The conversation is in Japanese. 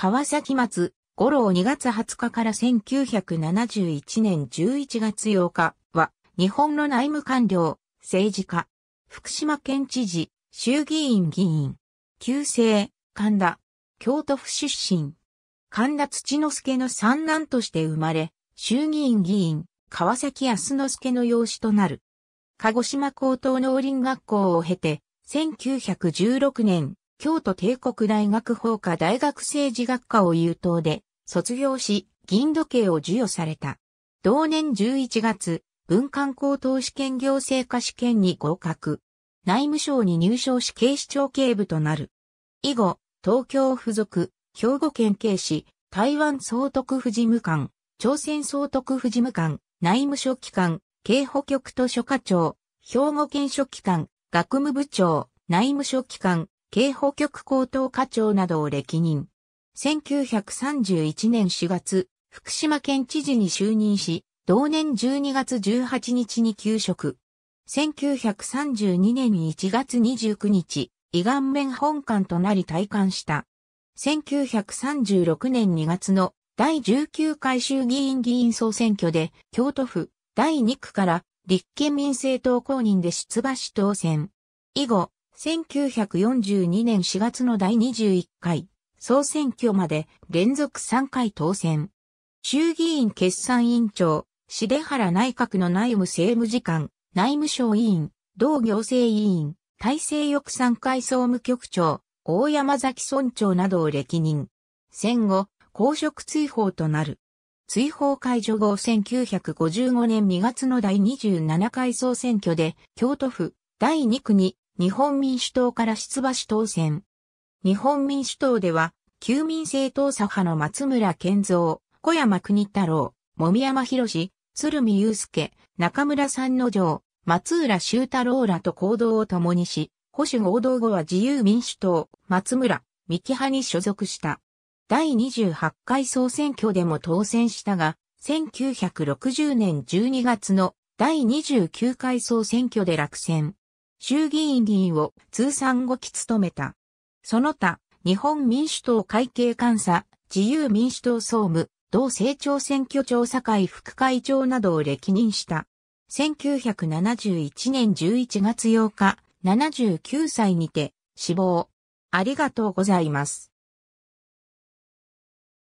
川崎松、五郎2月20日から1971年11月8日は、日本の内務官僚、政治家、福島県知事、衆議院議員、旧姓、神田、京都府出身、神田土之助の三男として生まれ、衆議院議員、川崎康之助の養子となる。鹿児島高等農林学校を経て、1916年、京都帝国大学法科大学政治学科を優等で、卒業し、銀時計を授与された。同年11月、文官高等試験行政科試験に合格。内務省に入省し警視庁警部となる。以後、東京付属、兵庫県警視、台湾総督府事務官、朝鮮総督府事務官、内務書機関、警保局図書課長、兵庫県書機関、学務部長、内務書機関、警報局高等課長などを歴任。1931年4月、福島県知事に就任し、同年12月18日に休職。1932年1月29日、胃顔面本館となり退官した。1936年2月の第19回衆議院議員総選挙で、京都府第2区から立憲民政党公認で出馬し当選。以後、1942年4月の第21回、総選挙まで連続3回当選。衆議院決算委員長、重原内閣の内務政務次官、内務省委員、同行政委員、大政翼産会総務局長、大山崎村長などを歴任。戦後、公職追放となる。追放解除後1955年2月の第27回総選挙で、京都府第2区に日本民主党から出馬し当選。日本民主党では、旧民政党左派の松村健三、小山国太郎、み山博士、鶴見祐介、中村三之丞、松浦修太郎らと行動を共にし、保守合同後は自由民主党、松村、三木派に所属した。第28回総選挙でも当選したが、1960年12月の第29回総選挙で落選。衆議院議員を通算5期務めた。その他、日本民主党会計監査、自由民主党総務、同政調選挙調査会副会長などを歴任した。1971年11月8日、79歳にて死亡。ありがとうございます。